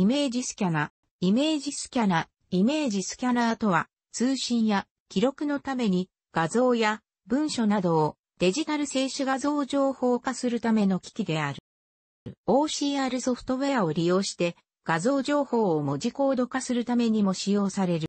イメージスキャナ、イメージスキャナ、イメージスキャナーとは、通信や記録のために画像や文書などをデジタル静止画像情報化するための機器である。OCR ソフトウェアを利用して画像情報を文字コード化するためにも使用される。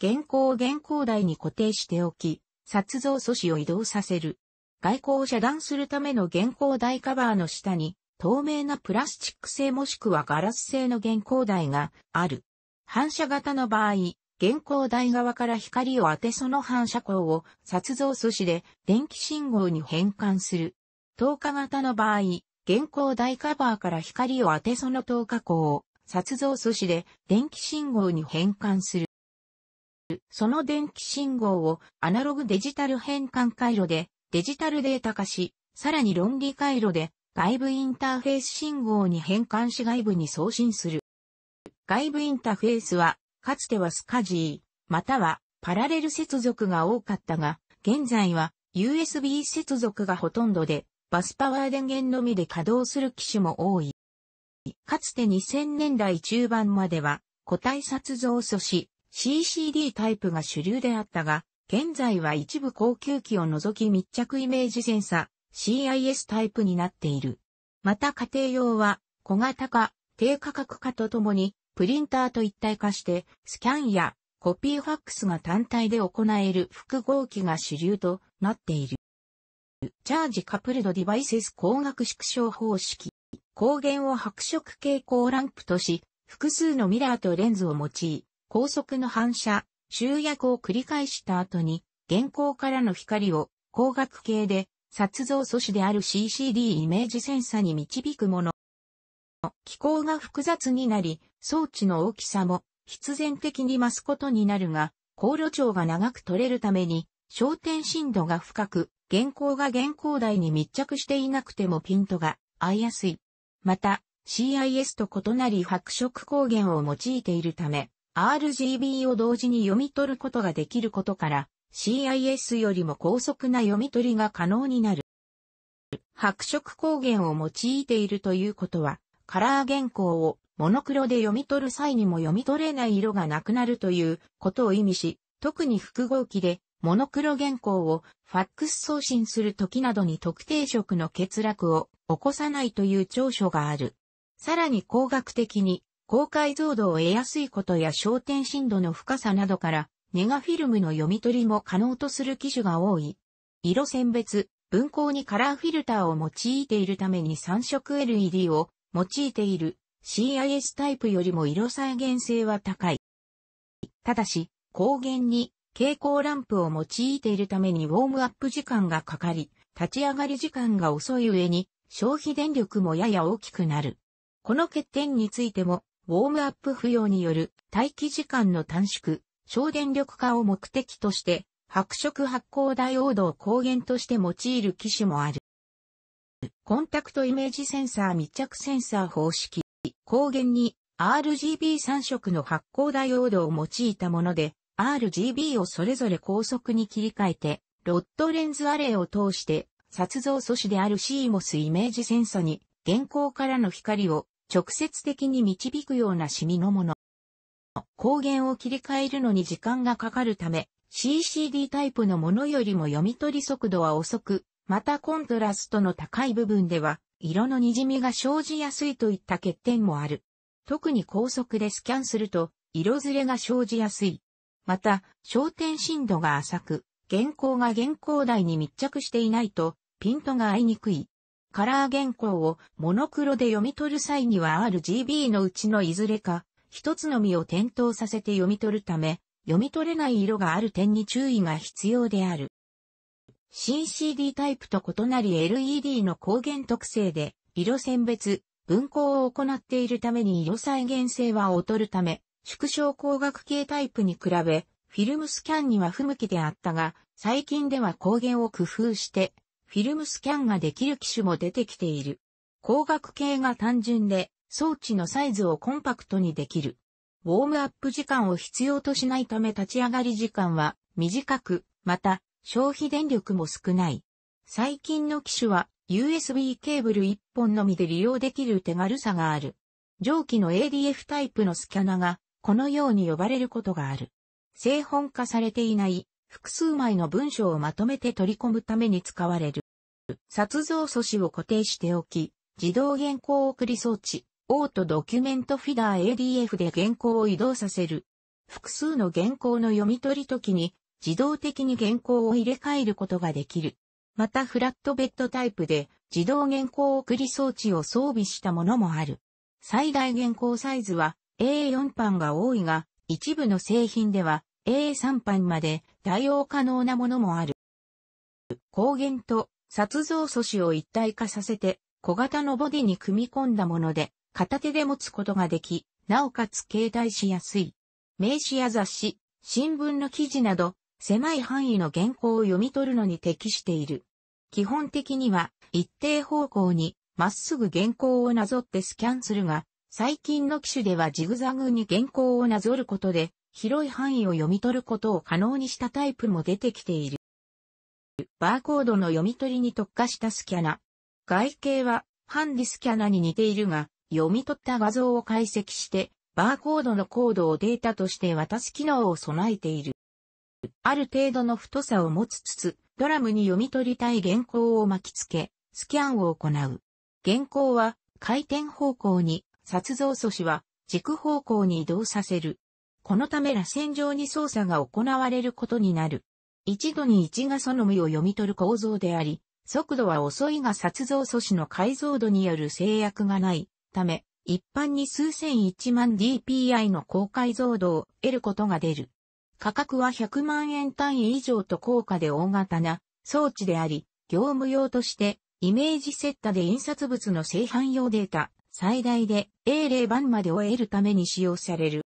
原稿を原稿台に固定しておき、撮像素子を移動させる。外交を遮断するための原稿台カバーの下に透明なプラスチック製もしくはガラス製の原光台がある。反射型の場合、原光台側から光を当てその反射光を殺像素子で電気信号に変換する。透過型の場合、原光台カバーから光を当てその透過光を殺像素子で電気信号に変換する。その電気信号をアナログデジタル変換回路でデジタルデータ化し、さらに論理回路で外部インターフェース信号に変換し外部に送信する。外部インターフェースは、かつてはスカジー、またはパラレル接続が多かったが、現在は USB 接続がほとんどで、バスパワー電源のみで稼働する機種も多い。かつて2000年代中盤までは、個体撮像素子 CCD タイプが主流であったが、現在は一部高級機を除き密着イメージセンサ CIS タイプになっている。また家庭用は小型化、低価格化とともにプリンターと一体化してスキャンやコピーファックスが単体で行える複合機が主流となっている。チャージカプルドデバイセス光学縮小方式。光源を白色蛍光ランプとし、複数のミラーとレンズを用い、高速の反射、集約を繰り返した後に、原光からの光を光学系で撮像素子である CCD イメージセンサに導くもの。気候が複雑になり、装置の大きさも必然的に増すことになるが、航路長が長く取れるために、焦点深度が深く、原稿が原稿台に密着していなくてもピントが合いやすい。また、CIS と異なり白色光源を用いているため、RGB を同時に読み取ることができることから、CIS よりも高速な読み取りが可能になる。白色光源を用いているということは、カラー原稿をモノクロで読み取る際にも読み取れない色がなくなるということを意味し、特に複合機でモノクロ原稿をファックス送信する時などに特定色の欠落を起こさないという長所がある。さらに工学的に高解像度を得やすいことや焦点深度の深さなどからネガフィルムの読み取りも可能とする機種が多い。色選別、分光にカラーフィルターを用いているために3色 LED を用いている CIS タイプよりも色再現性は高い。ただし、光源に蛍光ランプを用いているためにウォームアップ時間がかかり、立ち上がり時間が遅い上に消費電力もやや大きくなる。この欠点についても、ウォームアップ不要による待機時間の短縮、省電力化を目的として、白色発光ダイオードを光源として用いる機種もある。コンタクトイメージセンサー密着センサー方式、光源に RGB3 色の発光ダイオードを用いたもので、RGB をそれぞれ高速に切り替えて、ロッドレンズアレイを通して、撮像素子である CMOS イメージセンサに、現行からの光を直接的に導くようなシミのもの。光源を切り替えるのに時間がかかるため、CCD タイプのものよりも読み取り速度は遅く、またコントラストの高い部分では、色の滲みが生じやすいといった欠点もある。特に高速でスキャンすると、色ずれが生じやすい。また、焦点深度が浅く、原稿が原稿台に密着していないと、ピントが合いにくい。カラー原稿をモノクロで読み取る際には RGB のうちのいずれか、一つの実を点灯させて読み取るため、読み取れない色がある点に注意が必要である。c CD タイプと異なり LED の光源特性で、色選別、分光を行っているために色再現性は劣るため、縮小光学系タイプに比べ、フィルムスキャンには不向きであったが、最近では光源を工夫して、フィルムスキャンができる機種も出てきている。光学系が単純で、装置のサイズをコンパクトにできる。ウォームアップ時間を必要としないため立ち上がり時間は短く、また消費電力も少ない。最近の機種は USB ケーブル1本のみで利用できる手軽さがある。蒸気の ADF タイプのスキャナがこのように呼ばれることがある。製本化されていない複数枚の文章をまとめて取り込むために使われる。撮像素子を固定しておき、自動原稿送り装置、オートドキュメントフィダー ADF で原稿を移動させる。複数の原稿の読み取り時に自動的に原稿を入れ替えることができる。またフラットベッドタイプで自動原稿送り装置を装備したものもある。最大原稿サイズは A4 版が多いが、一部の製品では A3 版まで対応可能なものもある。光源と殺像素子を一体化させて小型のボディに組み込んだもので、片手で持つことができ、なおかつ携帯しやすい。名詞や雑誌、新聞の記事など、狭い範囲の原稿を読み取るのに適している。基本的には、一定方向に、まっすぐ原稿をなぞってスキャンするが、最近の機種ではジグザグに原稿をなぞることで、広い範囲を読み取ることを可能にしたタイプも出てきている。バーコードの読み取りに特化したスキャナ。外形はハンディスキャナに似ているが、読み取った画像を解析して、バーコードのコードをデータとして渡す機能を備えている。ある程度の太さを持つつつ、ドラムに読み取りたい原稿を巻きつけ、スキャンを行う。原稿は回転方向に、殺像素子は軸方向に移動させる。このため螺旋状に操作が行われることになる。一度に一画素のみを読み取る構造であり、速度は遅いが殺像素子の解像度による制約がない。ため、一般に数千1万 DPI の高解像度を得ることが出る。価格は100万円単位以上と高価で大型な装置であり、業務用としてイメージセッタで印刷物の製版用データ、最大で A0 番までを得るために使用される。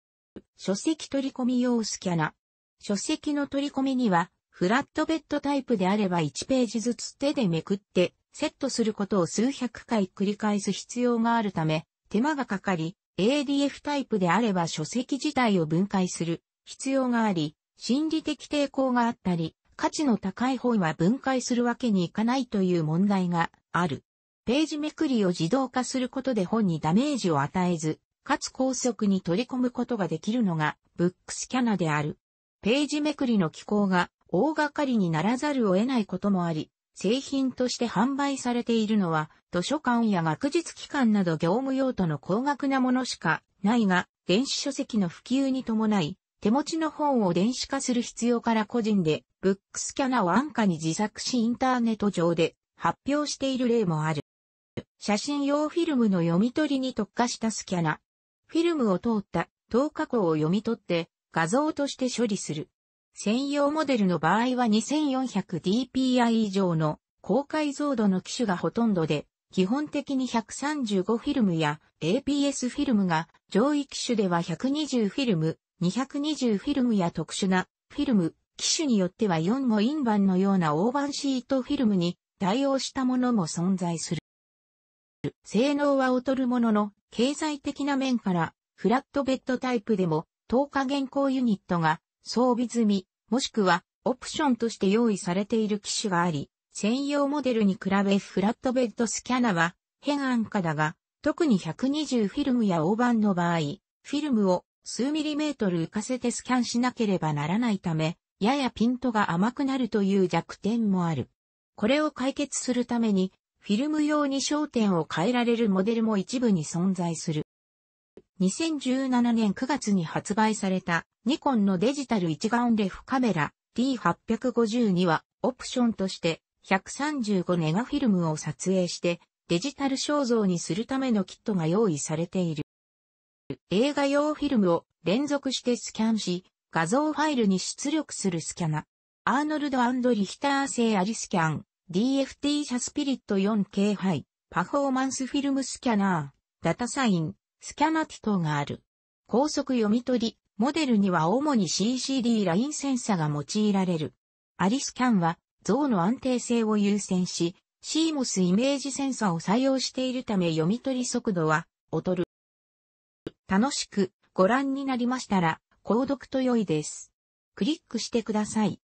書籍取り込み用スキャナ。書籍の取り込みには、フラットベッドタイプであれば1ページずつ手でめくってセットすることを数百回繰り返す必要があるため、手間がかかり、ADF タイプであれば書籍自体を分解する必要があり、心理的抵抗があったり、価値の高い本は分解するわけにいかないという問題がある。ページめくりを自動化することで本にダメージを与えず、かつ高速に取り込むことができるのが、ブックスキャナである。ページめくりの機構が大掛かりにならざるを得ないこともあり、製品として販売されているのは、図書館や学術機関など業務用途の高額なものしかないが、電子書籍の普及に伴い、手持ちの本を電子化する必要から個人で、ブックスキャナを安価に自作しインターネット上で発表している例もある。写真用フィルムの読み取りに特化したスキャナ。フィルムを通った透過工を読み取って画像として処理する。専用モデルの場合は 2400dpi 以上の高解像度の機種がほとんどで、基本的に135フィルムや APS フィルムが上位機種では120フィルム、220フィルムや特殊なフィルム、機種によっては4もインバンのようなオーバンシートフィルムに対応したものも存在する。性能は劣るものの、経済的な面から、フラットベッドタイプでも、10日現行ユニットが装備済み、もしくはオプションとして用意されている機種があり、専用モデルに比べフラットベッドスキャナは変安価だが、特に120フィルムや大判の場合、フィルムを数ミリメートル浮かせてスキャンしなければならないため、ややピントが甘くなるという弱点もある。これを解決するために、フィルム用に焦点を変えられるモデルも一部に存在する。2017年9月に発売されたニコンのデジタル一眼レフカメラ D852 はオプションとして135ネガフィルムを撮影してデジタル肖像にするためのキットが用意されている。映画用フィルムを連続してスキャンし、画像ファイルに出力するスキャナ。アーノルドリヒター製アリスキャン DFT 社スピリット 4K ハイパフォーマンスフィルムスキャナーダタサインスキャナティトがある。高速読み取り、モデルには主に CCD ラインセンサが用いられる。アリスキャンは、像の安定性を優先し、CMOS イメージセンサを採用しているため読み取り速度は劣る。楽しくご覧になりましたら、購読と良いです。クリックしてください。